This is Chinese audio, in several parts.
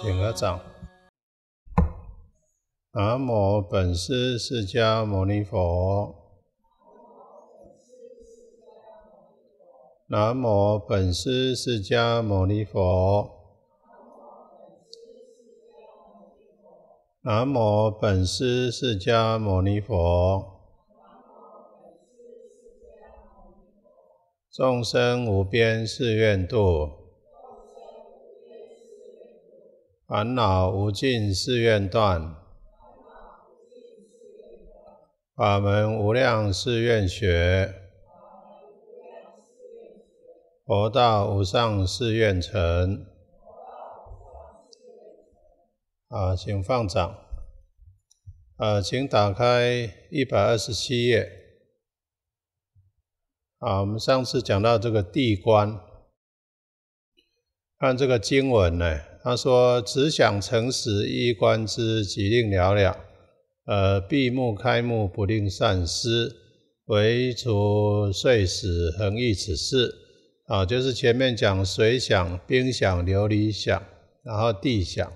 请合掌。南无本师释迦牟尼佛。南无本师释迦牟尼佛。南无本师释迦牟尼佛。众生无边誓愿度。烦恼无尽誓愿断，法门无量誓愿学，佛道无上誓愿成。啊，请放掌。呃，请打开一百二十七页。啊，我们上次讲到这个地观，看这个经文呢。他说：“只想诚实，衣冠之即令了了，呃，闭目开目不令善思，唯除睡死恒意此事。啊，就是前面讲水想、冰想、琉璃想，然后地想，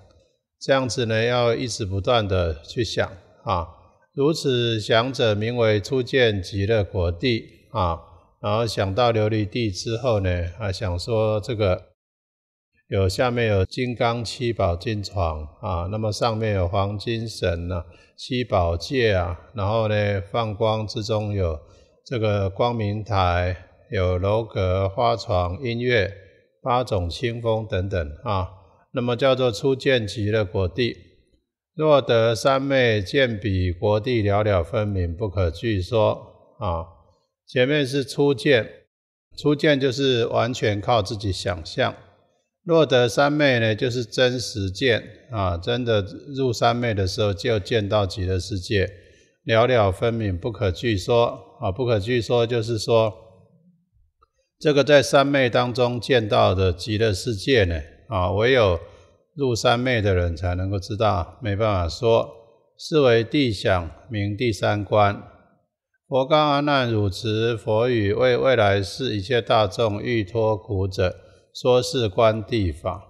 这样子呢，要一直不断的去想啊。如此想者名为初见极乐国地啊。然后想到琉璃地之后呢，啊，想说这个。”有下面有金刚七宝金床啊，那么上面有黄金神呢、七宝戒啊，然后呢放光之中有这个光明台，有楼阁、花床、音乐、八种清风等等啊，那么叫做初见极乐国地。若得三昧，见彼国地了了分明，不可拒说啊。前面是初见，初见就是完全靠自己想象。若得三昧呢，就是真实见啊！真的入三昧的时候，就见到极乐世界，了了分明，不可具说啊！不可具说，就是说，这个在三昧当中见到的极乐世界呢，啊，唯有入三昧的人才能够知道，没办法说。是为地想明第三观。佛告阿难汝持佛语为未来世一切大众欲脱苦者。说是观地法，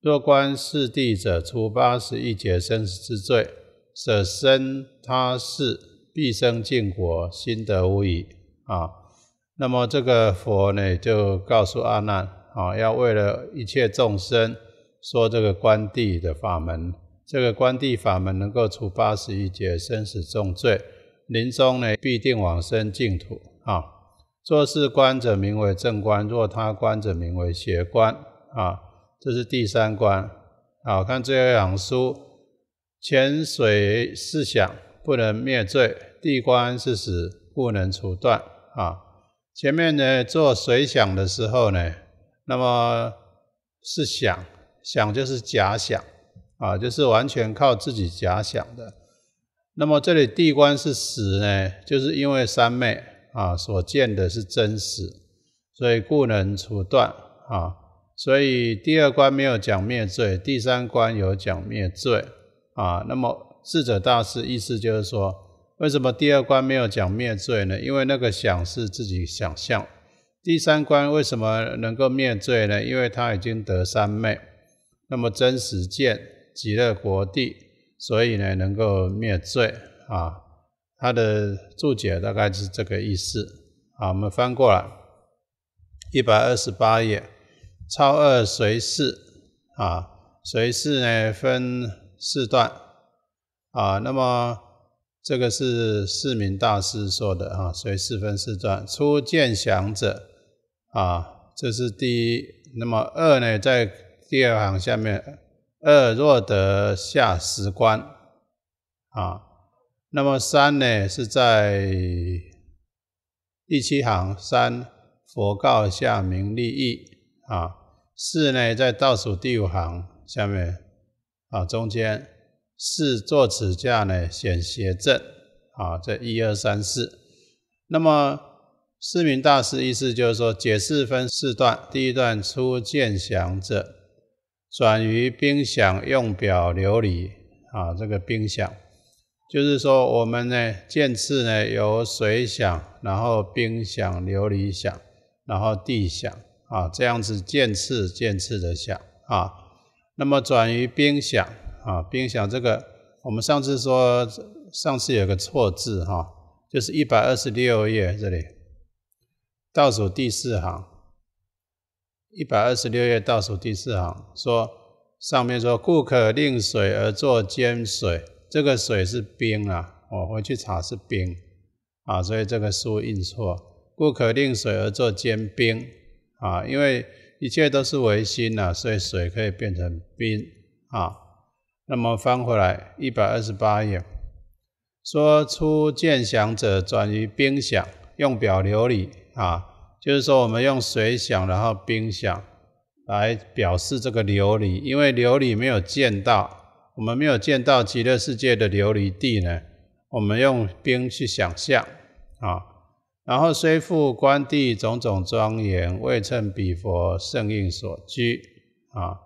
若观四地者，除八十一劫生死之罪，舍身他世，必生净果，心得无疑。啊。那么这个佛呢，就告诉阿难啊，要为了一切众生说这个观地的法门。这个观地法门能够除八十一劫生死重罪，临终呢必定往生净土啊。做事官者名为正官，若他官者名为邪官。啊，这是第三关。好，看这一行书，潜水思想不能灭罪，地官是死不能除断。啊，前面呢做水想的时候呢，那么是想想就是假想，啊，就是完全靠自己假想的。那么这里地官是死呢，就是因为三昧。啊，所见的是真实，所以故能除断啊。所以第二关没有讲灭罪，第三关有讲灭罪啊。那么智者大师意思就是说，为什么第二关没有讲灭罪呢？因为那个想是自己想象。第三关为什么能够灭罪呢？因为他已经得三昧，那么真实见极乐国地，所以呢能够灭罪啊。它的注解大概是这个意思啊。我们翻过来，一百二十八页，超二随四啊，随四呢分四段啊。那么这个是四民大师说的啊，随四分四段。初见想者啊，这是第一。那么二呢，在第二行下面，二若得下十观啊。那么三呢是在第七行三佛告下明利益啊，四呢在倒数第五行下面啊中间四坐此架呢显邪正啊这一二三四，那么四名大师意思就是说解释分四段，第一段出见祥者转于兵想用表流璃啊这个兵想就是说，我们呢，渐次呢，有水响，然后冰响、琉璃响，然后地响，啊，这样子渐次渐次的响啊。那么转于冰响啊，冰响这个，我们上次说，上次有个错字哈，就是一百二十六页这里，倒数第四行，一百二十六页倒数第四行说，上面说故可令水而作坚水。这个水是冰啊，我回去查是冰啊，所以这个书印错，故可令水而作坚冰啊。因为一切都是唯心呐，所以水可以变成冰啊。那么翻回来一百二十八页，说出见想者转于冰想，用表琉璃啊，就是说我们用水想然后冰想来表示这个琉璃，因为琉璃没有见到。我们没有见到极乐世界的琉璃地呢，我们用冰去想象啊。然后虽复观地种种庄严，未曾比佛圣应所居啊。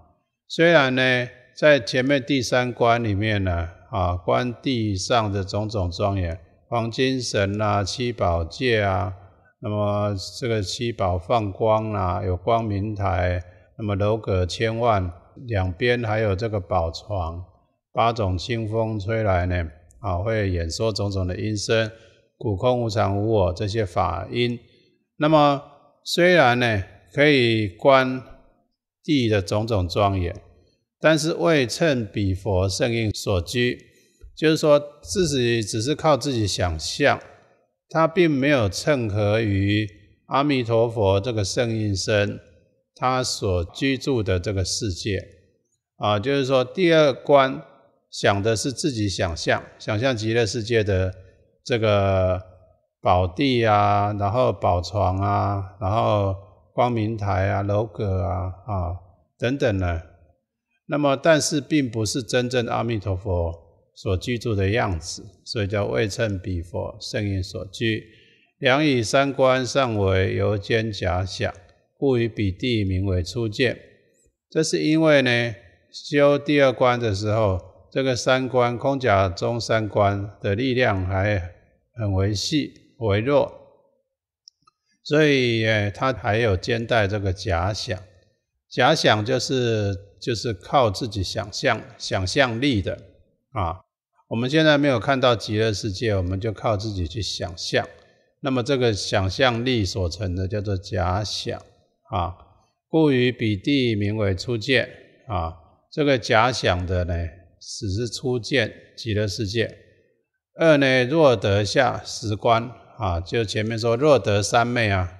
虽然呢，在前面第三关里面呢，啊，观地上的种种庄严，黄金城啊，七宝戒啊，那么这个七宝放光啊，有光明台，那么楼阁千万，两边还有这个宝床。八种清风吹来呢，啊，会演说种种的音声，古空无常无我这些法音。那么虽然呢，可以观地的种种庄严，但是未称彼佛圣印所居，就是说自己只是靠自己想象，他并没有称合于阿弥陀佛这个圣印身他所居住的这个世界啊，就是说第二关。想的是自己想象，想象极乐世界的这个宝地啊，然后宝床啊，然后光明台啊、楼阁啊啊等等呢。那么，但是并不是真正阿弥陀佛所居住的样子，所以叫未称彼佛圣因所居。两以三观尚为由兼假想，故于彼地名为初见。这是因为呢，修第二关的时候。这个三观空假中三观的力量还很微细、微弱，所以它还有兼带这个假想。假想就是就是靠自己想象、想象力的啊。我们现在没有看到极乐世界，我们就靠自己去想象。那么这个想象力所成的叫做假想啊。故于彼地名为初见啊。这个假想的呢？始是初见极乐世界，二呢若得下十观啊，就前面说若得三昧啊，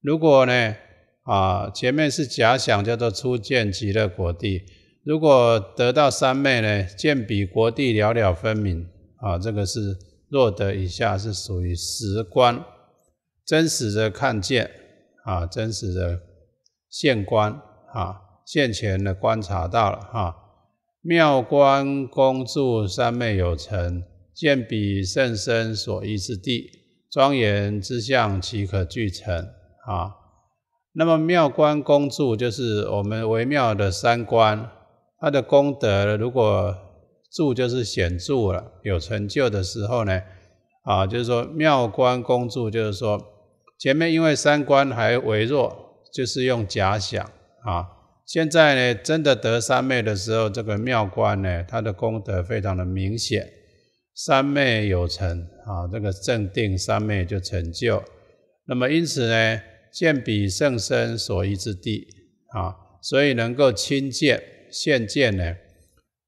如果呢啊前面是假想叫做初见极乐国地，如果得到三昧呢，见彼国地了了分明啊，这个是若得以下是属于十观真实的看见啊，真实的现观啊，现前的观察到了哈。妙观功著三昧有成，见彼甚深所依之地，庄严之相岂可具成？啊，那么妙观功著就是我们微妙的三观，它的功德如果著就是显著了，有成就的时候呢，啊，就是说妙观功著，就是说前面因为三观还微弱，就是用假想啊。现在呢，真的得三昧的时候，这个妙观呢，它的功德非常的明显，三昧有成啊，这个正定三昧就成就。那么因此呢，见彼圣身所依之地啊，所以能够亲见现见呢，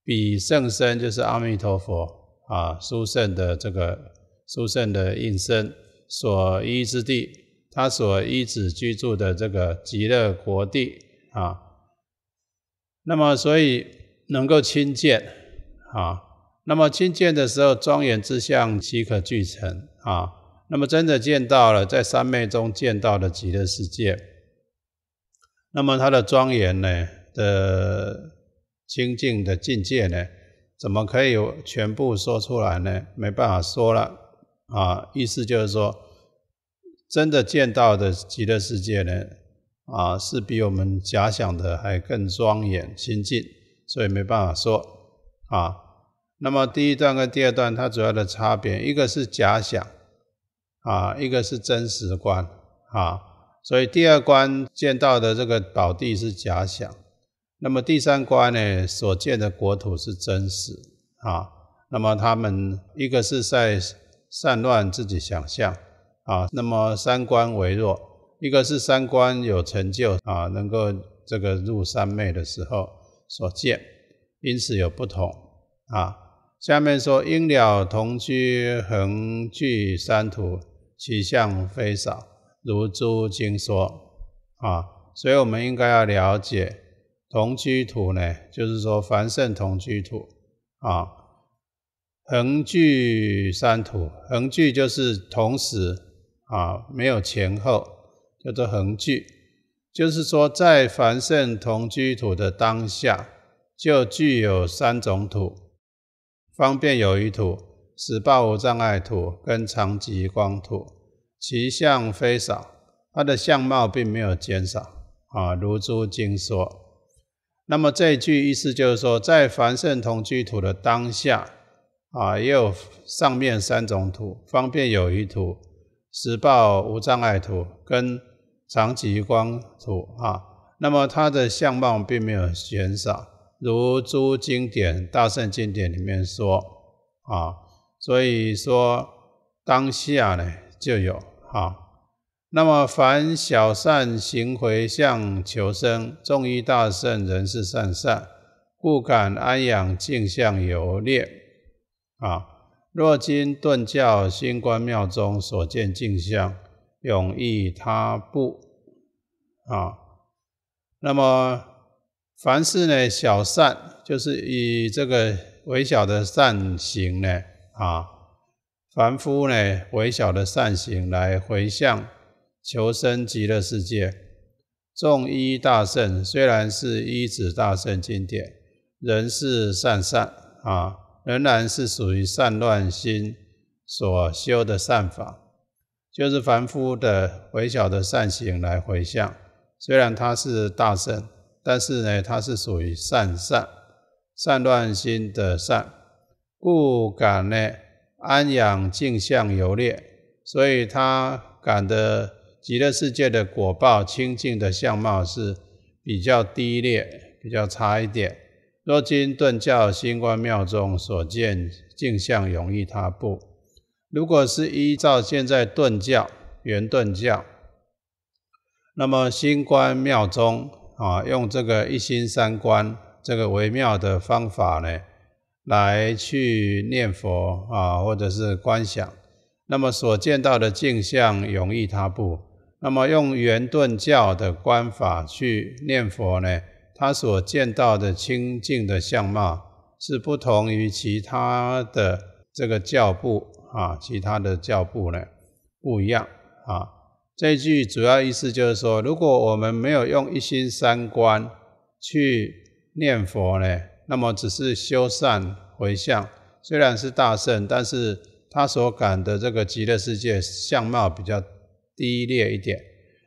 彼圣身就是阿弥陀佛啊，殊胜的这个殊胜的应身所依之地，他所依止居住的这个极乐国地啊。那么，所以能够亲见啊，那么亲见的时候，庄严之相即可具成啊。那么真的见到了，在三昧中见到的极乐世界，那么他的庄严呢，的清净的境界呢，怎么可以全部说出来呢？没办法说了啊。意思就是说，真的见到的极乐世界呢？啊，是比我们假想的还更庄严清净，所以没办法说啊。那么第一段跟第二段它主要的差别，一个是假想啊，一个是真实观啊。所以第二关见到的这个宝地是假想，那么第三关呢所见的国土是真实啊。那么他们一个是在散乱自己想象啊，那么三观微弱。一个是三观有成就啊，能够这个入三昧的时候所见，因此有不同啊。下面说，因鸟同居恒聚三土，其相非少，如诸经说啊。所以，我们应该要了解，同居土呢，就是说凡圣同居土啊。恒聚三土，恒聚就是同时啊，没有前后。叫做恒聚，就是说在凡圣同居土的当下，就具有三种土：方便有余土、十报无障碍土跟长极光土。其相非少，它的相貌并没有减少啊，如诸经说。那么这句意思就是说，在凡圣同居土的当下啊，也有上面三种土：方便有余土、十报无障碍土跟。长吉光土啊，那么他的相貌并没有减少，如诸经典大圣经典里面说啊，所以说当下呢就有啊，那么凡小善行回向求生，众一大圣人是善善，故敢安养镜像游猎啊，若今顿教新观庙中所见镜像。永逸他步啊！那么，凡事呢，小善就是以这个微小的善行呢啊，凡夫呢，微小的善行来回向求生极乐世界。众一大圣虽然是一子大圣经典，仍是善善啊，仍然是属于善乱心所修的善法。就是凡夫的微小的善行来回向，虽然他是大圣，但是呢，他是属于善善善乱心的善，故感呢安养镜像游猎，所以他感的极乐世界的果报清净的相貌是比较低劣，比较差一点。若今顿教新观庙中所见镜像容易踏步。如果是依照现在顿教、圆顿教，那么心观妙宗啊，用这个一心三观这个微妙的方法呢，来去念佛啊，或者是观想，那么所见到的镜像容易他步。那么用圆顿教的观法去念佛呢，他所见到的清净的相貌是不同于其他的这个教部啊，其他的教部呢不一样啊。这句主要意思就是说，如果我们没有用一心三观去念佛呢，那么只是修善回向，虽然是大圣，但是他所感的这个极乐世界相貌比较低劣一点。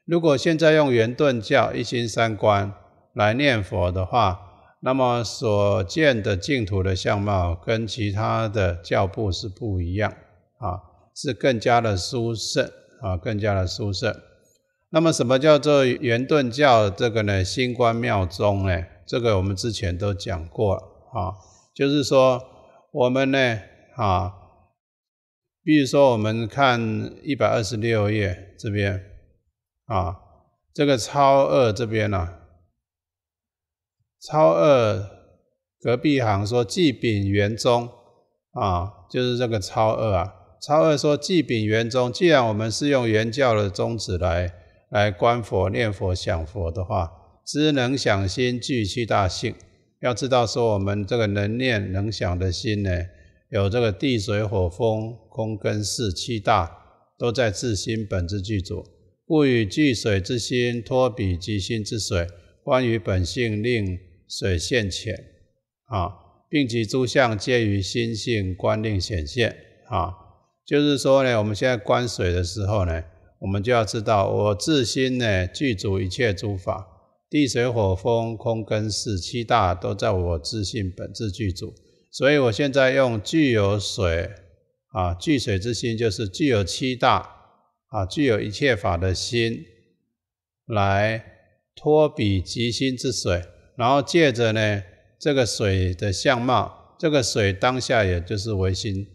如果现在用圆顿教一心三观来念佛的话，那么所见的净土的相貌跟其他的教部是不一样。啊，是更加的殊胜啊，更加的殊胜。那么什么叫做圆顿教这个呢？新观妙宗呢？这个我们之前都讲过啊，就是说我们呢啊，比如说我们看一百二十六页这边啊，这个超二这边呢，超二隔壁行说即禀圆宗啊，就是这个超二啊。超二说：，具禀圆宗，既然我们是用圆教的宗旨来来观佛、念佛、想佛的话，知能想心具七大性，要知道说我们这个能念能想的心呢，有这个地水火风空根四七大都在自心本质具足，故与具水之心托彼具心之水，观于本性，令水现浅啊，并及诸相皆于心性观令显现啊。就是说呢，我们现在观水的时候呢，我们就要知道我自心呢具足一切诸法，地水火风空根四七大都在我自性本质具足，所以我现在用具有水啊，具水之心就是具有七大啊，具有一切法的心来托彼极心之水，然后借着呢这个水的相貌，这个水当下也就是唯心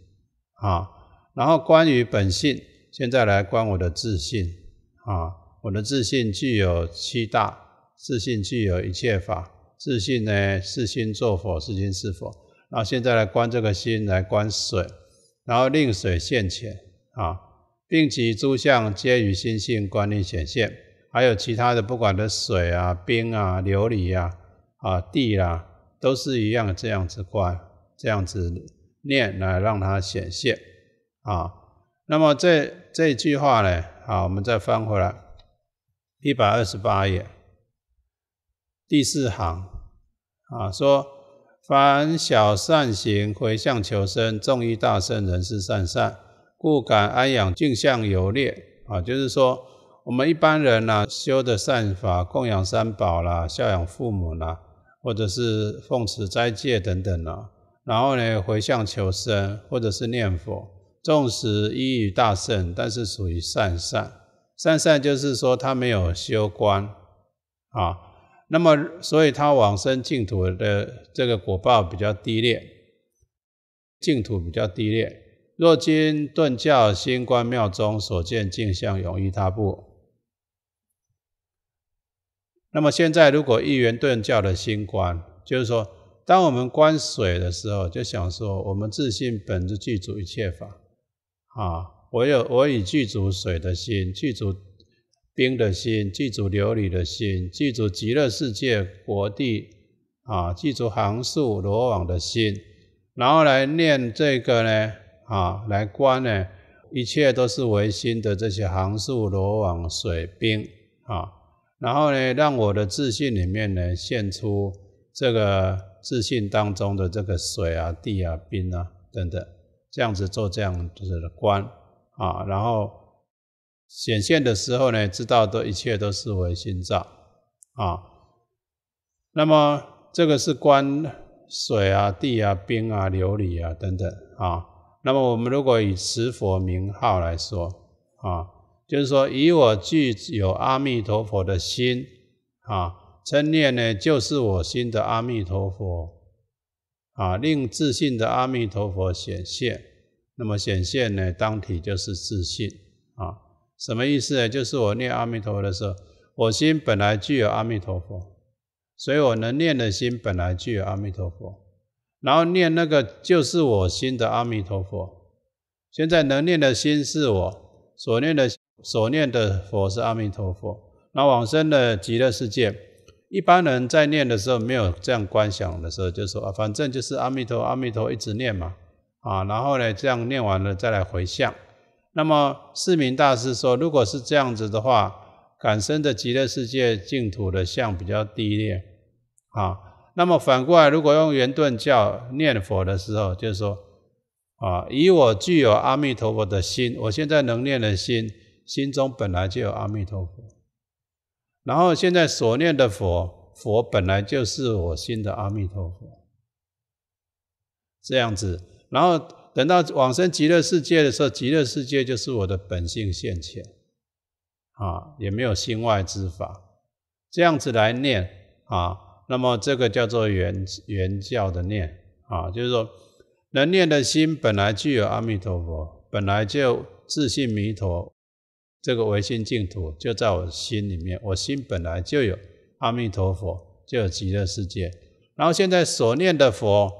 啊。然后关于本性，现在来观我的自信啊，我的自信具有七大，自信具有一切法，自信呢，是心作佛，是心是佛。然后现在来观这个心，来观水，然后令水现前啊，并及诸相皆于心性观念显现。还有其他的不管的水啊、冰啊、琉璃啊、啊地啦，都是一样这样子观，这样子念来让它显现。啊，那么这这句话呢，啊，我们再翻回来，一百二十八页，第四行，啊，说凡小善行，回向求生，重于大圣人是善善，故敢安养，敬向游猎。啊，就是说我们一般人呢，修的善法，供养三宝啦，孝养父母啦，或者是奉持斋戒等等啊，然后呢，回向求生，或者是念佛。纵使一于大圣，但是属于善善，善善就是说他没有修观啊。那么，所以他往生净土的这个果报比较低劣，净土比较低劣。若今顿教新观庙中所见镜像，永易他部。那么现在，如果一元顿教的新观，就是说，当我们观水的时候，就想说，我们自信本自具足一切法。啊！我有我以具足水的心，具足冰的心，具足琉璃的心，具足极乐世界国地啊，具足行树罗网的心，然后来念这个呢啊，来观呢，一切都是唯心的这些行树罗网水冰啊，然后呢，让我的自信里面呢现出这个自信当中的这个水啊、地啊、冰啊等等。这样子做这样子的观啊，然后显现的时候呢，知道都一切都是为心造啊。那么这个是观水啊、地啊、冰啊、琉璃啊等等啊。那么我们如果以持佛名号来说啊，就是说以我具有阿弥陀佛的心啊，称念呢就是我心的阿弥陀佛。啊，令自信的阿弥陀佛显现，那么显现呢？当体就是自信啊，什么意思呢？就是我念阿弥陀佛的时候，我心本来具有阿弥陀佛，所以我能念的心本来具有阿弥陀佛，然后念那个就是我心的阿弥陀佛。现在能念的心是我，所念的所念的佛是阿弥陀佛，那往生的极乐世界。一般人在念的时候，没有这样观想的时候，就说啊，反正就是阿弥陀阿弥陀一直念嘛，啊，然后呢，这样念完了再来回向。那么四明大师说，如果是这样子的话，感生的极乐世界净土的相比较低劣，啊，那么反过来，如果用圆顿教念佛的时候，就是说，啊，以我具有阿弥陀佛的心，我现在能念的心，心中本来就有阿弥陀佛。然后现在所念的佛，佛本来就是我心的阿弥陀佛，这样子。然后等到往生极乐世界的时候，极乐世界就是我的本性现前，啊，也没有心外之法，这样子来念啊。那么这个叫做原原教的念啊，就是说，能念的心本来具有阿弥陀佛，本来就自信弥陀。这个唯心净土就在我心里面，我心本来就有阿弥陀佛，就有极乐世界。然后现在所念的佛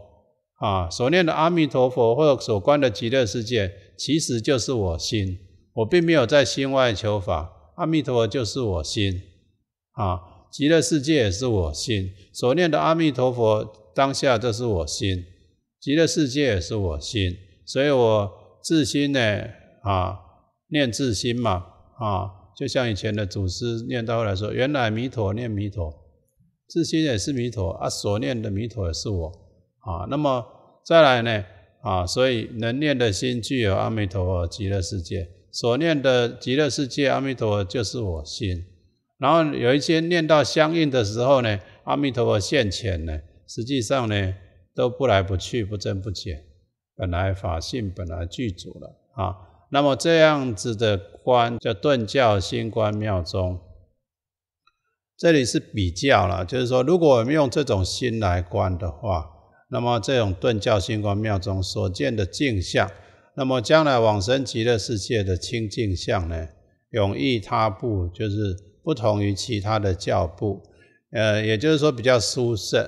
啊，所念的阿弥陀佛或者所观的极乐世界，其实就是我心。我并没有在心外求法，阿弥陀佛就是我心啊，极乐世界也是我心，所念的阿弥陀佛当下就是我心，极乐世界也是我心。所以我自心呢啊，念自心嘛。啊，就像以前的祖师念到后来说，原来弥陀念弥陀，自心也是弥陀啊，所念的弥陀也是我啊。那么再来呢，啊，所以能念的心具有阿弥陀佛极乐世界，所念的极乐世界阿弥陀佛就是我心。然后有一些念到相应的时候呢，阿弥陀佛现前呢，实际上呢都不来不去，不增不减，本来法性本来具足了啊。那么这样子的观叫顿教心观妙中，这里是比较了，就是说如果我们用这种心来观的话，那么这种顿教心观妙中所见的镜像，那么将来往生极乐世界的清净相呢，永易他步，就是不同于其他的教步，呃，也就是说比较殊胜，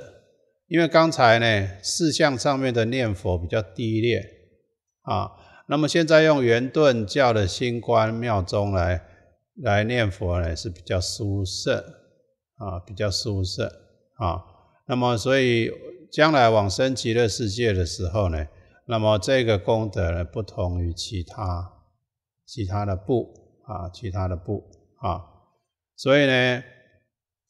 因为刚才呢四相上面的念佛比较低劣啊。那么现在用圆顿教的新观妙中来来念佛呢，是比较舒适啊，比较舒适啊。那么所以将来往生极乐世界的时候呢，那么这个功德呢，不同于其他其他的部啊，其他的部啊，所以呢，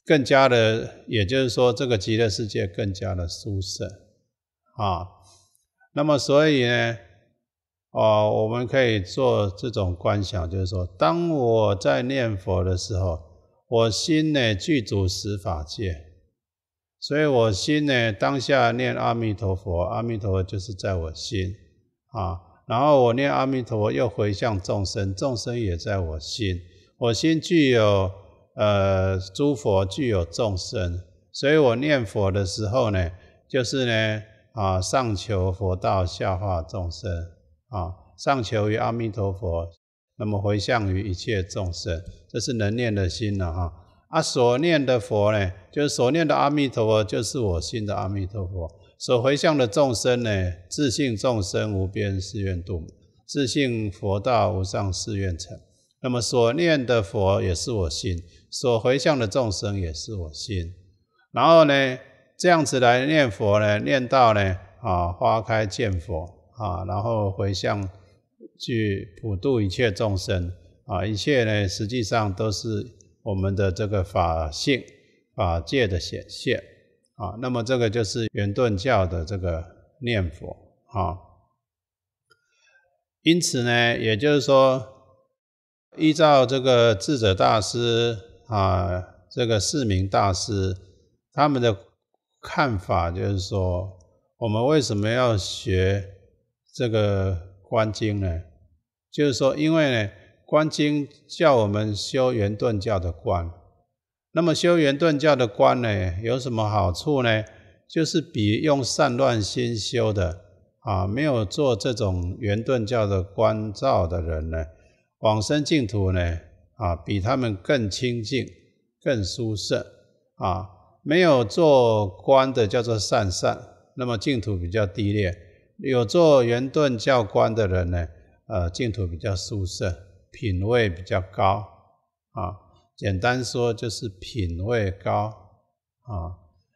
更加的，也就是说，这个极乐世界更加的舒适啊。那么所以呢？哦，我们可以做这种观想，就是说，当我在念佛的时候，我心呢具足十法界，所以我心呢当下念阿弥陀佛，阿弥陀佛就是在我心啊。然后我念阿弥陀佛，又回向众生，众生也在我心，我心具有呃诸佛具有众生，所以我念佛的时候呢，就是呢啊上求佛道，下化众生。啊，上求于阿弥陀佛，那么回向于一切众生，这是能念的心了哈。啊，所念的佛呢，就是所念的阿弥陀佛，就是我心的阿弥陀佛。所回向的众生呢，自信众生无边誓愿度，自信佛道无上誓愿成。那么所念的佛也是我心，所回向的众生也是我心。然后呢，这样子来念佛呢，念到呢，啊，花开见佛。啊，然后回向去普度一切众生啊！一切呢，实际上都是我们的这个法性、法界的显现啊。那么这个就是圆顿教的这个念佛啊。因此呢，也就是说，依照这个智者大师啊，这个四明大师他们的看法，就是说，我们为什么要学？这个观经呢，就是说，因为呢，观经叫我们修圆顿教的观。那么，修圆顿教的观呢，有什么好处呢？就是比用善乱心修的啊，没有做这种圆顿教的观照的人呢，往生净土呢啊，比他们更清净、更殊胜啊。没有做观的叫做善善，那么净土比较低劣。有做圆顿教官的人呢，呃，净土比较素色，品味比较高啊。简单说就是品味高啊。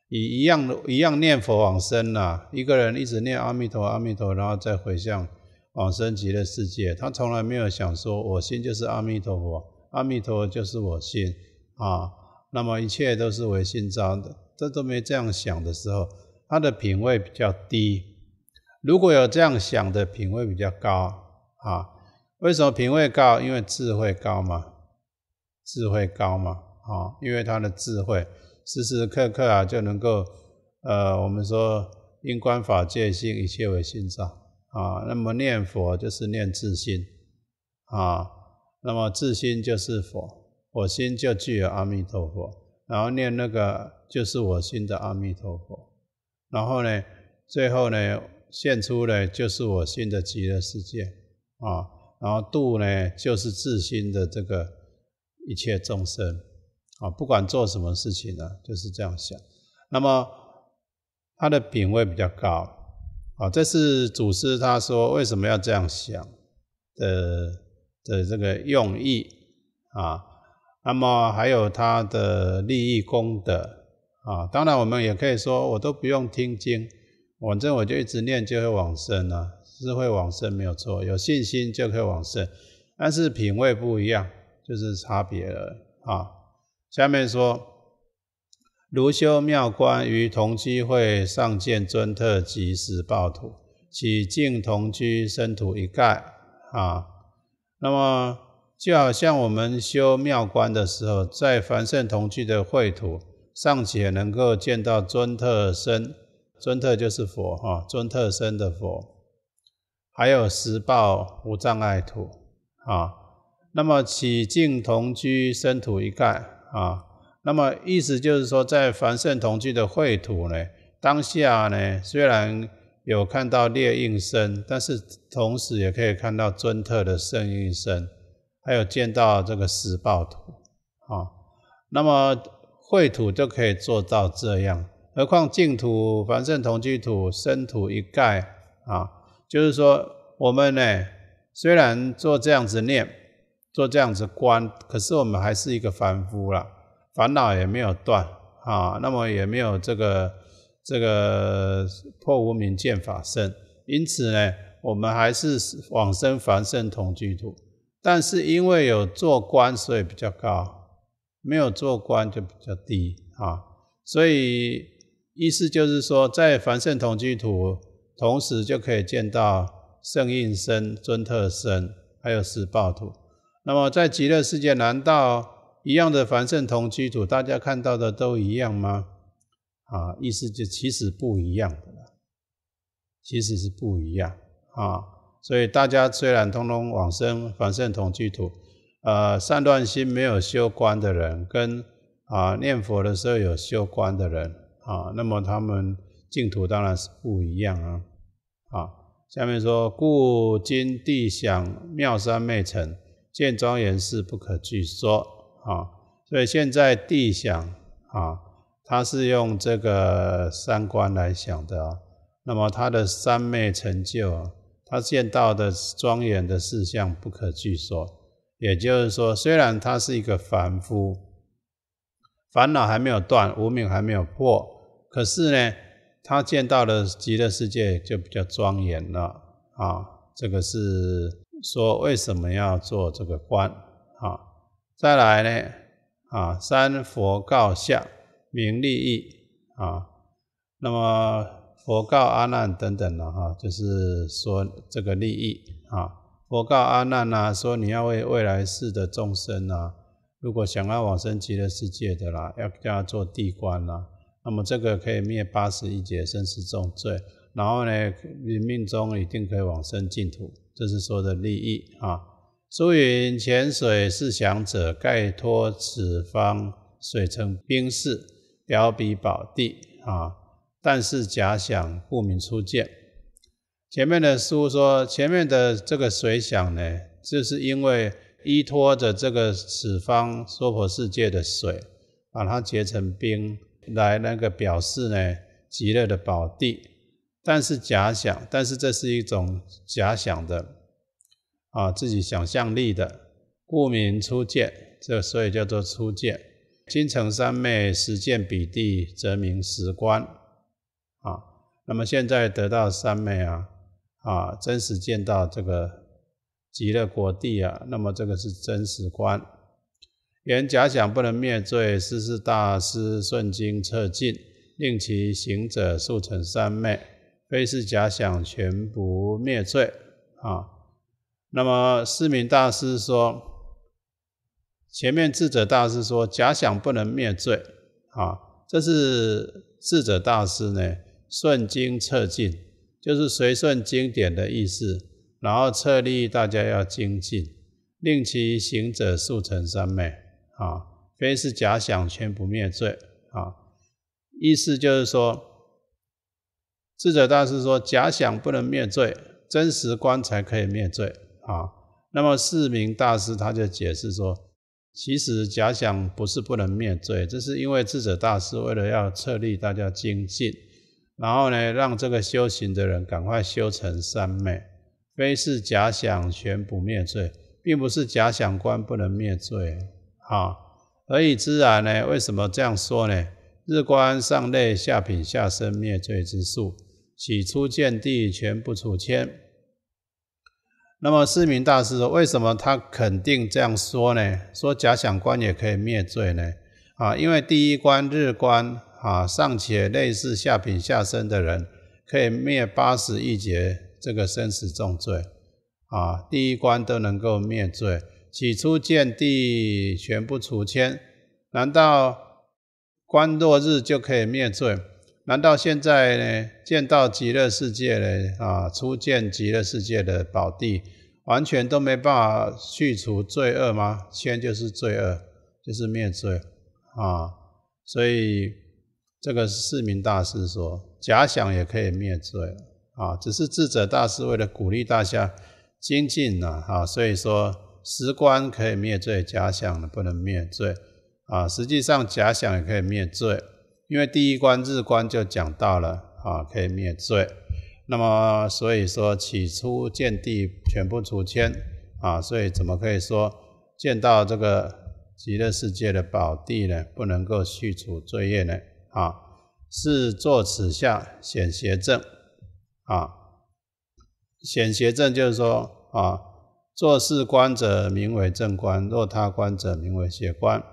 以一样的一样念佛往生呐，一个人一直念阿弥陀阿弥陀，然后再回向往生极乐世界。他从来没有想说我心就是阿弥陀佛，阿弥陀就是我心啊。那么一切都是唯心造的，这都没这样想的时候，他的品味比较低。如果有这样想的品味比较高啊？为什么品味高？因为智慧高嘛，智慧高嘛啊？因为他的智慧时时刻刻啊就能够呃，我们说因观法界性，一切为心造啊。那么念佛就是念自心啊。那么自心就是佛，我心就具有阿弥陀佛，然后念那个就是我心的阿弥陀佛。然后呢，最后呢？献出呢，就是我心的极乐世界啊，然后度呢，就是自心的这个一切众生啊，不管做什么事情呢，就是这样想。那么他的品位比较高啊，这是祖师他说为什么要这样想的的这个用意啊。那么还有他的利益功德啊，当然我们也可以说，我都不用听经。反正我就一直念，就会往生啊！是会往生没有错，有信心就可以往生，但是品位不一样，就是差别了啊。下面说：如修妙观于同居会上见尊特及时报土，起净同居生土一盖啊。那么就好像我们修妙观的时候，在凡圣同居的秽土，尚且能够见到尊特身。尊特就是佛哈，尊特生的佛，还有十报无障碍土啊。那么起净同居生土一概啊，那么意思就是说，在凡圣同居的秽土呢，当下呢，虽然有看到烈应身，但是同时也可以看到尊特的圣应身，还有见到这个十报土啊。那么秽土就可以做到这样。何况净土、凡圣同居土、生土一概啊，就是说我们呢，虽然做这样子念、做这样子观，可是我们还是一个凡夫啦，烦恼也没有断啊，那么也没有这个这个破无明见法身，因此呢，我们还是往生凡圣同居土，但是因为有做官，所以比较高；没有做官就比较低啊，所以。意思就是说，在凡圣同居土，同时就可以见到圣应身、尊特身，还有十报土。那么在极乐世界，难道一样的凡圣同居土，大家看到的都一样吗？啊，意思就其实不一样的其实是不一样啊。所以大家虽然通通往生凡圣同居土，呃，善乱心没有修观的人，跟啊念佛的时候有修观的人。啊，那么他们净土当然是不一样啊。好，下面说故今地想妙三昧成，见庄严寺不可具说啊。所以现在地想啊，它是用这个三观来想的啊。那么他的三昧成就，啊，他见到的庄严的事项不可具说，也就是说，虽然他是一个凡夫，烦恼还没有断，无明还没有破。可是呢，他见到了极乐世界就比较庄严了啊。这个是说为什么要做这个观啊？再来呢啊，三佛告下名利益啊。那么佛告阿难等等了哈，就是说这个利益啊。佛告阿难呐，说你要为未来世的众生呐，如果想要往生极乐世界的啦，要叫他做地观呐。那么这个可以灭八十一劫生死重罪，然后呢，你命中一定可以往生净土，这是说的利益啊。疏云：潜水是想者盖托此方水成冰势，表彼宝地啊。但是假想故名初见。前面的书说，前面的这个水想呢，就是因为依托着这个此方娑婆世界的水，把它结成冰。来那个表示呢，极乐的宝地，但是假想，但是这是一种假想的啊，自己想象力的，故名初见，这所以叫做初见。金城三昧实见彼地，则名实观啊。那么现在得到三昧啊啊，真实见到这个极乐国地啊，那么这个是真实观。言假想不能灭罪，世是大师顺经测尽，令其行者速成三昧，非是假想全不灭罪啊。那么四明大师说，前面智者大师说假想不能灭罪啊，这是智者大师呢顺经测尽，就是随顺经典的意思，然后测力大家要精进，令其行者速成三昧。啊，非是假想全不灭罪啊！意思就是说，智者大师说假想不能灭罪，真实观才可以灭罪啊。那么四明大师他就解释说，其实假想不是不能灭罪，这是因为智者大师为了要策立大家精进，然后呢，让这个修行的人赶快修成三昧。非是假想全不灭罪，并不是假想观不能灭罪。啊，而以自然呢？为什么这样说呢？日观上类下品下生灭罪之数，起出见地全不出千。那么释明大师为什么他肯定这样说呢？说假想观也可以灭罪呢？啊，因为第一关日观啊，尚且类似下品下生的人，可以灭八十一劫这个生死重罪啊，第一关都能够灭罪。起初见地全部除千，难道观落日就可以灭罪？难道现在呢见到极乐世界呢啊，初见极乐世界的宝地，完全都没办法去除罪恶吗？千就是罪恶，就是灭罪啊！所以这个四民大师说，假想也可以灭罪啊。只是智者大师为了鼓励大家精进呢啊，所以说。十观可以灭罪，假想不能灭罪啊！实际上假想也可以灭罪，因为第一观日观就讲到了啊，可以灭罪。那么所以说，起初见地全部除迁啊，所以怎么可以说见到这个极乐世界的宝地呢？不能够去除罪业呢？啊，是作此下显邪正啊，显邪正就是说啊。做事观者名为正观，若他观者名为邪观。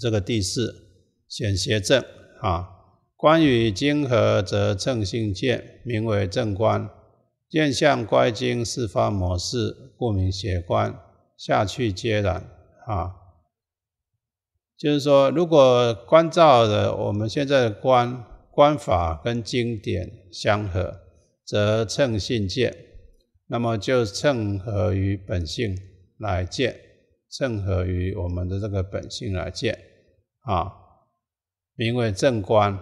这个第四显邪正啊，观与经合则称信见，名为正观；见相乖经，事发模式，故名邪观。下去皆然啊，就是说，如果观照的我们现在的观观法跟经典相合，则称信见。那么就正合于本性来见，正合于我们的这个本性来见，啊，名为正观，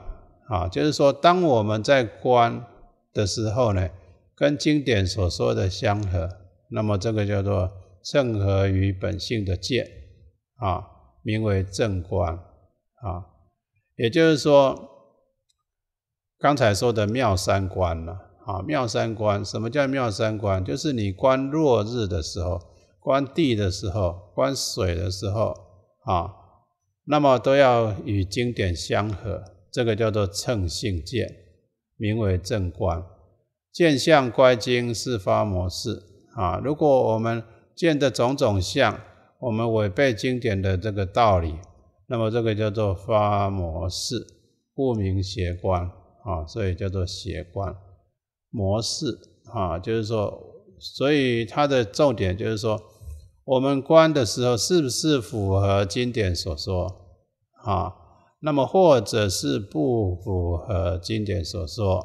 啊，就是说，当我们在观的时候呢，跟经典所说的相合，那么这个叫做正合于本性的见，啊，名为正观，啊，也就是说，刚才说的妙三观了。啊！妙三观，什么叫妙三观？就是你观落日的时候，观地的时候，观水的时候，啊，那么都要与经典相合，这个叫做称性见，名为正观。见相观经，是发模式啊。如果我们见的种种相，我们违背经典的这个道理，那么这个叫做发模式，故名邪观啊，所以叫做邪观。模式啊，就是说，所以它的重点就是说，我们观的时候是不是符合经典所说啊？那么或者是不符合经典所说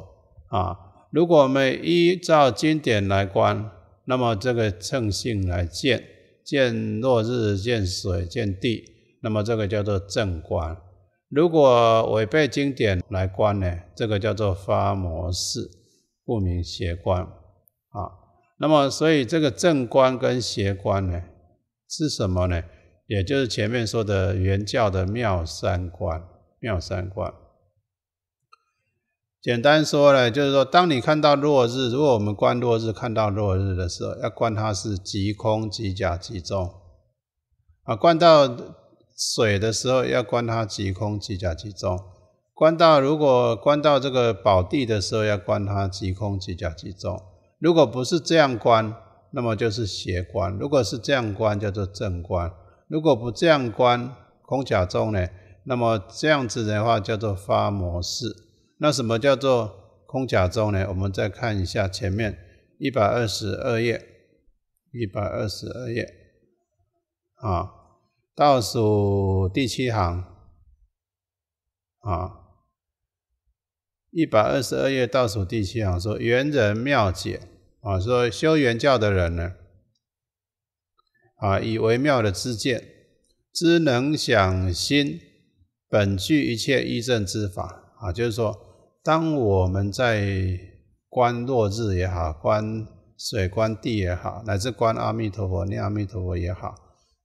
啊？如果我们依照经典来观，那么这个称性来见，见落日、见水、见地，那么这个叫做正观。如果违背经典来观呢，这个叫做发模式。不明邪观啊，那么所以这个正观跟邪观呢是什么呢？也就是前面说的原教的妙三观，妙三观。简单说呢，就是说当你看到落日，如果我们观落日，看到落日的时候，要观它是即空即假即中啊；观到水的时候，要观它即空即假即中。观到如果观到这个宝地的时候，要观它即空即假即中。如果不是这样观，那么就是邪观；如果是这样观，叫做正观。如果不这样观空假中呢，那么这样子的话叫做发魔式。那什么叫做空假中呢？我们再看一下前面一百二十二页，一百二十二页啊，倒数第七行啊。一百二十二页倒数第七行说：“圆人妙解啊，说修圆教的人呢，啊以微妙的知见，知能想心，本具一切异正之法啊，就是说，当我们在观落日也好，观水观地也好，乃至观阿弥陀佛念阿弥陀佛也好，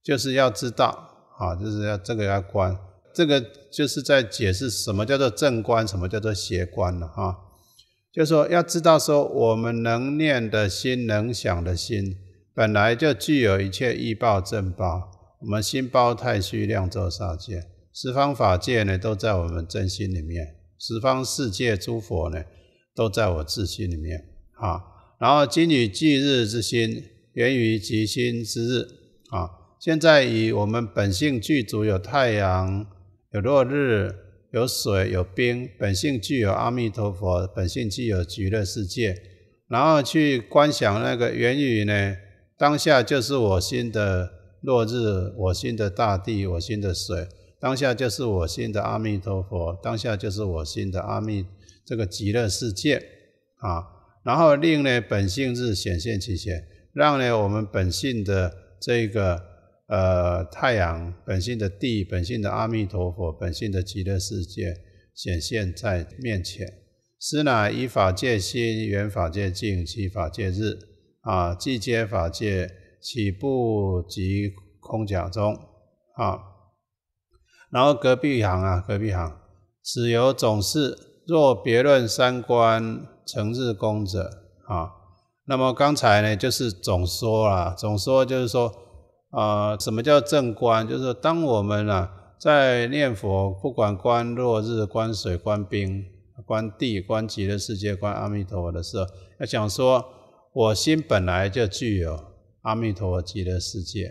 就是要知道啊，就是要这个要观。”这个就是在解释什么叫做正观，什么叫做邪观了哈。就说要知道说，我们能念的心，能想的心，本来就具有一切易报正报。我们心包太虚，量作煞界，十方法界呢，都在我们真心里面。十方世界诸佛呢，都在我自心里面哈，然后今与即日之心，源于即心之日啊。现在以我们本性具足有太阳。有落日，有水，有冰，本性具有阿弥陀佛，本性具有极乐世界。然后去观想那个源于呢？当下就是我心的落日，我心的大地，我心的水。当下就是我心的阿弥陀佛，当下就是我心的阿弥这个极乐世界啊。然后令呢本性日显现其现，让呢我们本性的这个。呃，太阳本性的地，本性的阿弥陀佛，本性的极乐世界显现在面前。师乃依法界心，缘法界境，起法界日啊，即皆法界，岂不即空假中啊？然后隔壁行啊，隔壁行，此有总是若别论三观成日功者啊，那么刚才呢，就是总说啦，总说就是说。啊，什么叫正观？就是当我们啊在念佛，不管观落日、观水、观冰、观地、观极乐世界、观阿弥陀佛的时候，要想说，我心本来就具有阿弥陀佛极乐世界，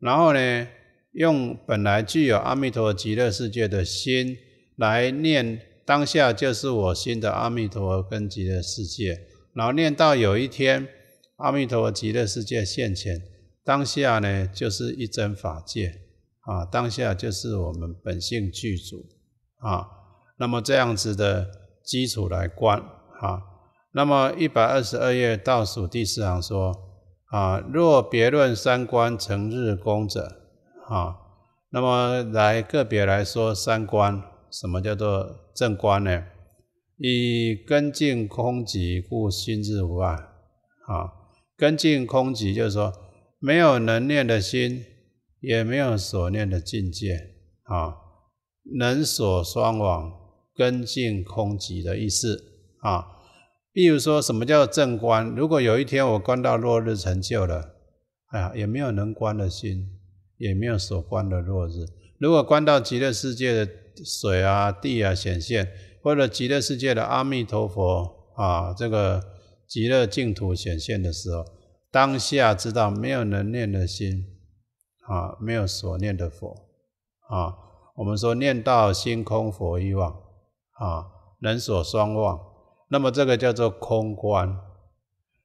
然后呢，用本来具有阿弥陀佛极乐世界的心来念，当下就是我心的阿弥陀佛跟极乐世界，然后念到有一天阿弥陀佛极乐世界现前。当下呢，就是一真法界啊，当下就是我们本性具足啊。那么这样子的基础来观啊。那么一百二十二页倒数第四行说啊，若别论三观成日功者啊，那么来个别来说三观，什么叫做正观呢？以根净空寂故心日无碍啊，根净空寂就是说。没有能念的心，也没有所念的境界啊，能所双往根性空寂的意思啊。譬如说，什么叫正观？如果有一天我观到落日成就了呀，也没有能观的心，也没有所观的落日。如果观到极乐世界的水啊、地啊显现，或者极乐世界的阿弥陀佛啊，这个极乐净土显现的时候。当下知道没有能念的心啊，没有所念的佛啊。我们说念到心空佛一忘啊，人所双忘。那么这个叫做空观。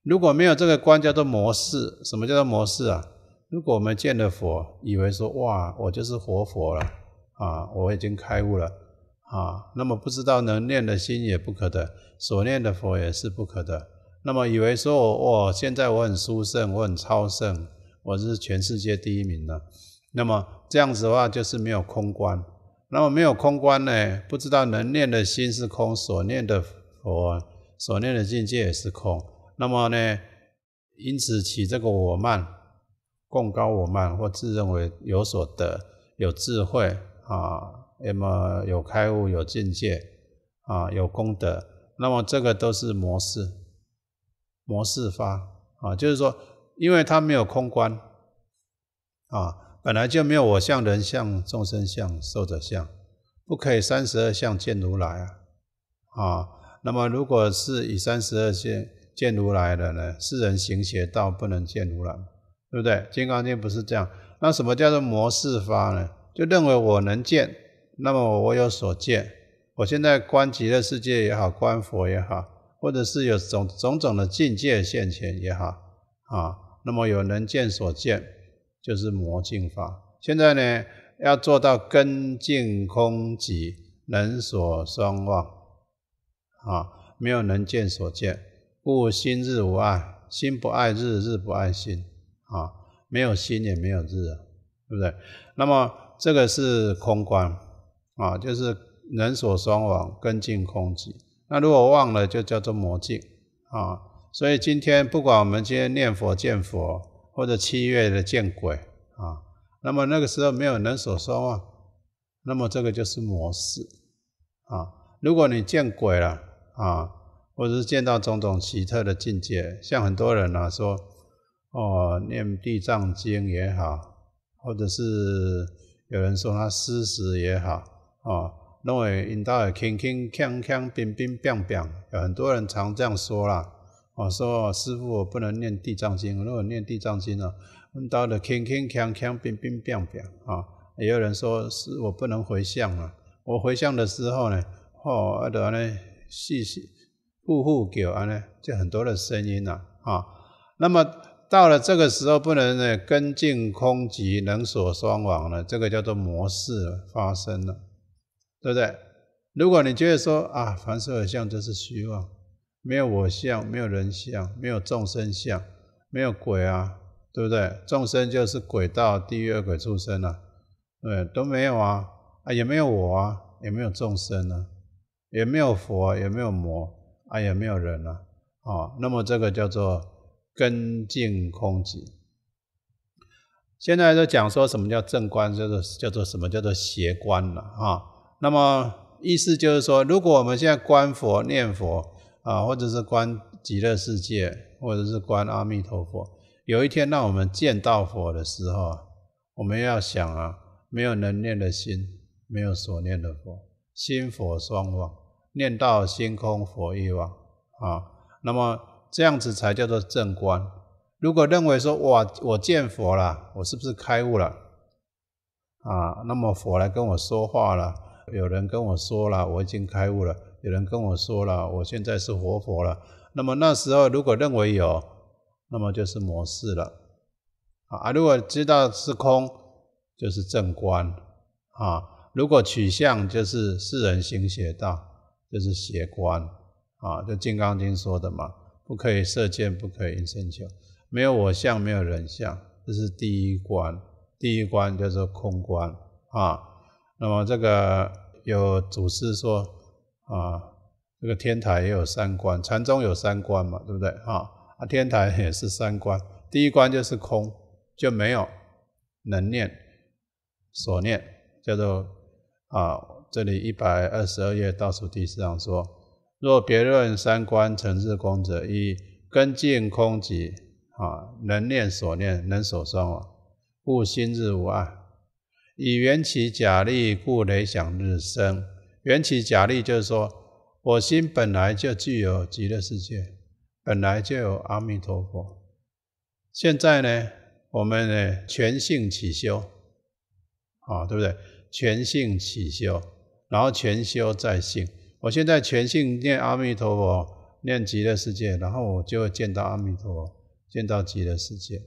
如果没有这个观，叫做模式。什么叫做模式啊？如果我们见了佛，以为说哇，我就是活佛了啊，我已经开悟了啊。那么不知道能念的心也不可得，所念的佛也是不可得。那么以为说，我现在我很殊胜，我很超胜，我是全世界第一名了。那么这样子的话，就是没有空观。那么没有空观呢，不知道能念的心是空，所念的佛，所念的境界也是空。那么呢，因此起这个我慢，共高我慢，或自认为有所得、有智慧啊，那么有开悟、有境界啊，有功德。那么这个都是模式。模式发啊，就是说，因为他没有空观啊，本来就没有我相、人相、众生相、寿者相，不可以三十二相见如来啊啊。那么，如果是以三十二相见如来的呢？是人行邪道，不能见如来，对不对？《金刚经》不是这样。那什么叫做模式发呢？就认为我能见，那么我有所见，我现在观极乐世界也好，观佛也好。或者是有种种种的境界现前也好啊，那么有能见所见，就是魔境法。现在呢，要做到根净空寂，能所双望啊，没有能见所见，故心日无爱，心不爱日，日不爱心啊，没有心也没有日，对不对？那么这个是空观啊，就是人所双往，根净空寂。那如果忘了，就叫做魔镜啊。所以今天不管我们今天念佛见佛，或者七月的见鬼啊，那么那个时候没有人所说话，那么这个就是模式啊。如果你见鬼了啊，或者是见到种种奇特的境界，像很多人呢说哦，念地藏经也好，或者是有人说他失实也好啊。如果引到了铿铿锵锵、乒乒乒乒，有很多人常这样说啦。我说：“师傅，我不能念地藏经。如果念地藏经呢，遇到了铿铿锵锵、乒乒乒乒啊，也有人说：‘是我不能回向了。’我回向的时候呢，哦，阿罗汉呢，细细呼呼给阿罗就很多的声音了啊。那么到了这个时候，不能呢，根净空寂，能所双亡了，这个叫做模式发生了。”对不对？如果你觉得说啊，凡所有相都是虚妄，没有我相，没有人相，没有众生相，没有鬼啊，对不对？众生就是鬼道、地狱鬼畜生啊，对，都没有啊，啊也没有我啊，也没有众生啊，也没有佛，也没有魔啊，也没有人了啊。那么这个叫做根净空寂。现在都讲说什么叫正观，叫做叫做什么叫做邪观了啊？那么意思就是说，如果我们现在观佛念佛啊，或者是观极乐世界，或者是观阿弥陀佛，有一天让我们见到佛的时候啊，我们要想啊，没有能念的心，没有所念的佛，心佛双忘，念到心空佛亦忘啊。那么这样子才叫做正观。如果认为说哇，我见佛了，我是不是开悟了啊？那么佛来跟我说话了。有人跟我说了，我已经开悟了；有人跟我说了，我现在是活佛了。那么那时候如果认为有，那么就是模式了。啊，如果知道是空，就是正观啊。如果取相，就是世人心邪道，就是邪观啊。就《金刚经》说的嘛，不可以射箭，不可以引身求。没有我相，没有人相，这是第一关。第一关叫做空观啊。那么这个。有祖师说啊，这个天台也有三观，禅宗有三观嘛，对不对啊？啊，天台也是三观，第一关就是空，就没有能念所念，叫做啊，这里一百二十二页倒数第四行说：若别论三观成日空者，以根净空寂啊，能念所念能所双亡，故心日无碍。以缘起假立，故雷响日生。缘起假立就是说，我心本来就具有极乐世界，本来就有阿弥陀佛。现在呢，我们呢全性起修，啊，对不对？全性起修，然后全修在性。我现在全性念阿弥陀佛，念极乐世界，然后我就见到阿弥陀，佛，见到极乐世界，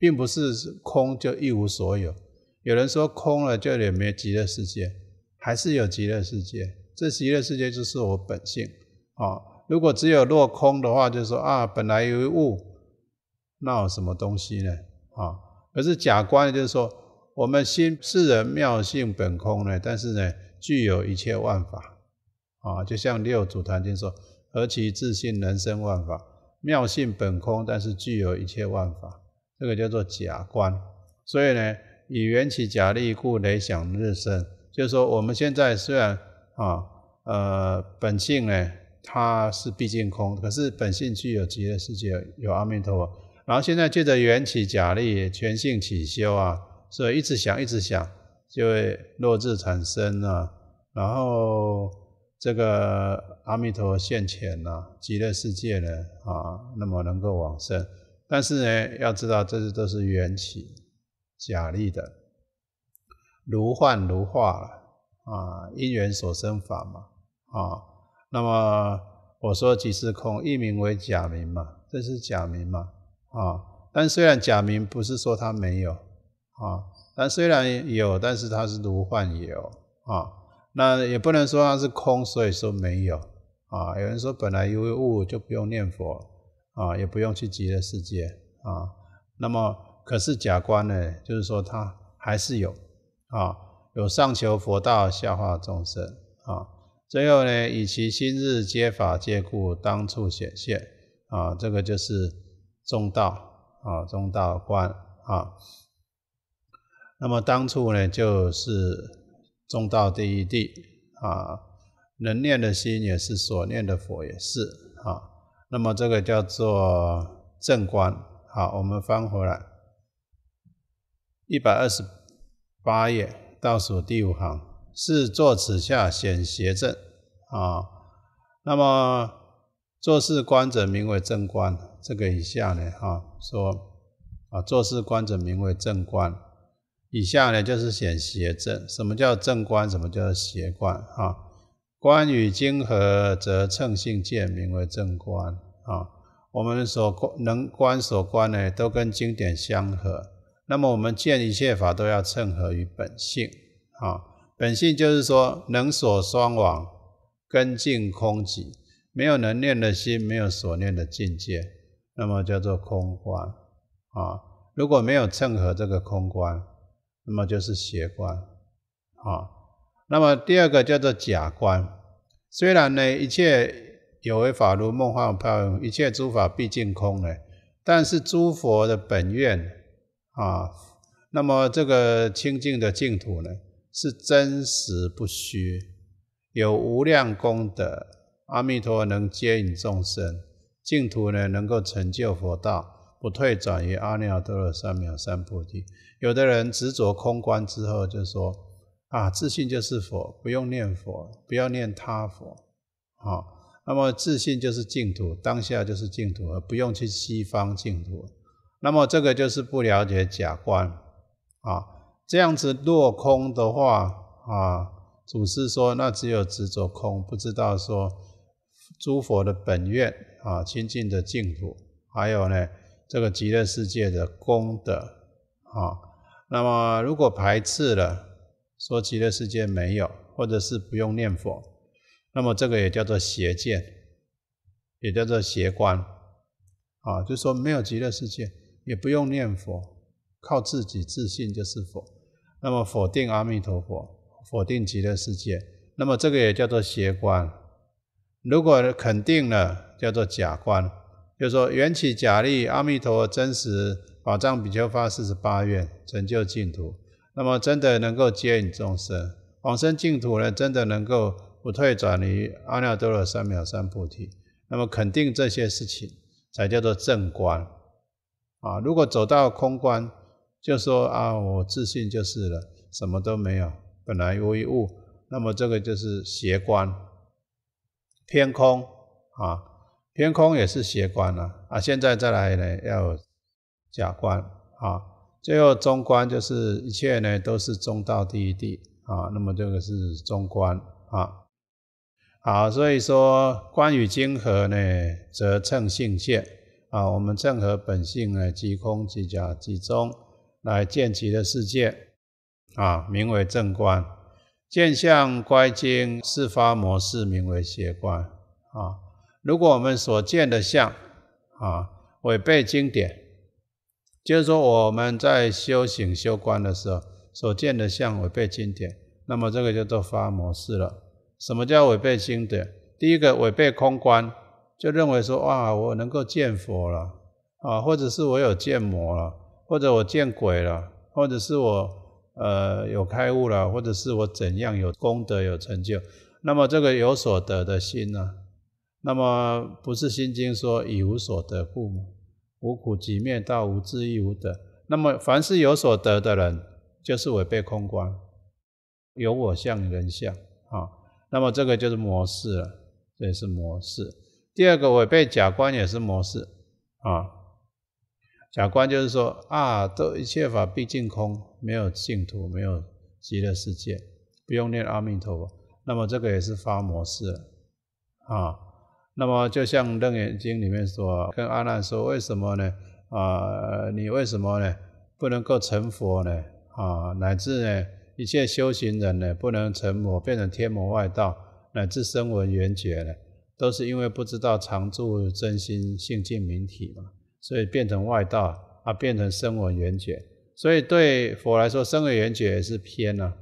并不是空就一无所有。有人说空了就也没极乐世界，还是有极乐世界。这极乐世界就是我本性啊。如果只有落空的话，就说啊，本来有物，那有什么东西呢啊？可是假观就是说，我们心是人妙性本空呢，但是呢，具有一切万法啊。就像六祖坛经说：“何其自信，人生万法妙性本空，但是具有一切万法。”这个叫做假观。所以呢。以缘起假力故，雷响日生。就是说，我们现在虽然啊，呃，本性呢，它是毕竟空，可是本性具有极乐世界，有阿弥陀佛。然后现在借着缘起假力，全性起修啊，所以一直想，一直想，就会落日产生啊。然后这个阿弥陀佛现前了，极乐世界呢啊，那么能够往生。但是呢，要知道这些都是缘起。假立的，如幻如化了啊，因缘所生法嘛啊。那么我说即是空，一名为假名嘛，这是假名嘛啊。但虽然假名不是说它没有啊，但虽然有，但是它是如幻有啊。那也不能说它是空，所以说没有啊。有人说本来因为无就不用念佛啊，也不用去极乐世界啊。那么。可是假观呢，就是说他还是有，啊，有上求佛道，下化众生，啊，最后呢，以其心日皆法皆故，当处显现，啊，这个就是中道，啊，中道观，啊，那么当处呢，就是中道第一地，啊，能念的心也是所念的佛也是，啊，那么这个叫做正观，好，我们翻回来。一百二十八页倒数第五行是坐此下显邪正啊。那么做事观者名为正观，这个以下呢啊说啊做事观者名为正观，以下呢就是显邪正。什么叫正观？什么叫邪观？啊观与经合则称性见名为正观啊。我们所观能观所观呢，都跟经典相合。那么我们见一切法都要称合于本性啊，本性就是说能所双往，根尽空寂，没有能念的心，没有所念的境界，那么叫做空观啊。如果没有称合这个空观，那么就是邪观啊。那么第二个叫做假观，虽然呢一切有为法如梦幻泡影，一切诸法毕竟空呢，但是诸佛的本愿。啊，那么这个清净的净土呢，是真实不虚，有无量功德，阿弥陀能接引众生，净土呢能够成就佛道，不退转于阿弥陀罗三藐三菩提。有的人执着空观之后，就说啊，自信就是佛，不用念佛，不要念他佛，好，那么自信就是净土，当下就是净土，而不用去西方净土。那么这个就是不了解假观啊，这样子落空的话啊，祖师说那只有执着空，不知道说诸佛的本愿啊，清净的净土，还有呢这个极乐世界的功德啊。那么如果排斥了说极乐世界没有，或者是不用念佛，那么这个也叫做邪见，也叫做邪观啊，就说没有极乐世界。也不用念佛，靠自己自信就是佛。那么否定阿弥陀佛，否定极乐世界，那么这个也叫做邪观。如果肯定了，叫做假观，就是说缘起假立，阿弥陀真实宝藏，比丘发四十八愿，成就净土。那么真的能够接引众生往生净土呢？真的能够不退转离阿耨多罗三藐三菩提。那么肯定这些事情，才叫做正观。啊，如果走到空观，就说啊，我自信就是了，什么都没有，本来无一物，那么这个就是邪观，偏空啊，偏空也是邪观了啊。现在再来呢，要假观啊，最后中观就是一切呢都是中道第一地啊，那么这个是中观啊。好，所以说观与经和呢，则称性现。啊，我们正合本性来即空即假即中来见其的世界，啊，名为正观；见相乖经，事发模式，名为邪观。啊，如果我们所见的相，啊，违背经典，就是说我们在修行修观的时候所见的相违背经典，那么这个叫做发模式了。什么叫违背经典？第一个违背空观。就认为说哇，我能够见佛了啊，或者是我有见魔了，或者我见鬼了，或者是我呃有开悟了，或者是我怎样有功德有成就。那么这个有所得的心呢？那么不是《心经》说以无所得故吗？无苦集灭道，无智亦无得。那么凡是有所得的人，就是违背空观，有我相人相啊。那么这个就是模式了，这也是模式。第二个违背假观也是模式啊，假观就是说啊，都一切法毕竟空，没有净土，没有极乐世界，不用念阿弥陀。佛。那么这个也是发模式啊。那么就像楞严经里面说，跟阿难说，为什么呢？啊，你为什么呢？不能够成佛呢？啊，乃至呢，一切修行人呢，不能成魔，变成天魔外道，乃至声闻缘觉呢？都是因为不知道常住真心性净明体嘛，所以变成外道啊，变成声闻缘觉，所以对佛来说，声闻缘觉也是偏啊，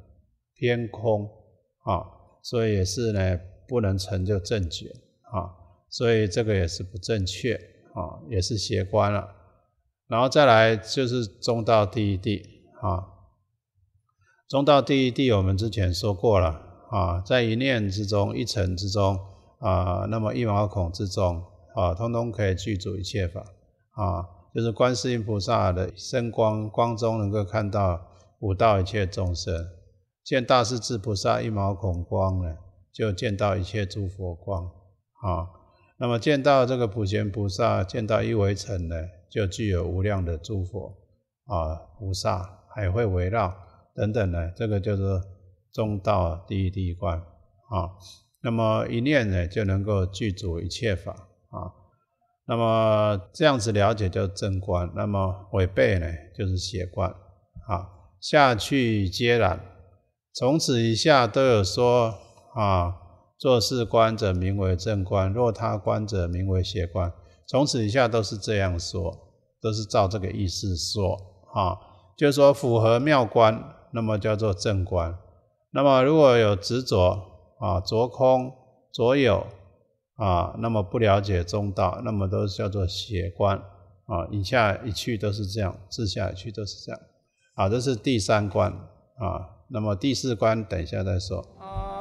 偏空啊，所以也是呢不能成就正觉啊，所以这个也是不正确啊，也是邪观了。然后再来就是中道第一地啊，中道第一地我们之前说过了啊，在一念之中，一尘之中。啊，那么一毛孔之中，啊，通通可以具足一切法啊，就是观世音菩萨的身光光中能够看到五道一切众生，见大势至菩萨一毛孔光呢，就见到一切诸佛光啊。那么见到这个普贤菩萨，见到一围尘呢，就具有无量的诸佛啊，菩萨还会围绕等等呢，这个就是中道第一第一观啊。那么一念呢，就能够具足一切法啊。那么这样子了解叫正观，那么违背呢就是邪观啊。下去皆然，从此以下都有说啊。做事观者名为正观，若他观者名为邪观。从此以下都是这样说，都是照这个意思说啊。就是说符合妙观，那么叫做正观。那么如果有执着。啊，着空、着有啊，那么不了解中道，那么都叫做邪观啊。以下一去都是这样，自下去都是这样。啊，这是第三关啊。那么第四关，等一下再说。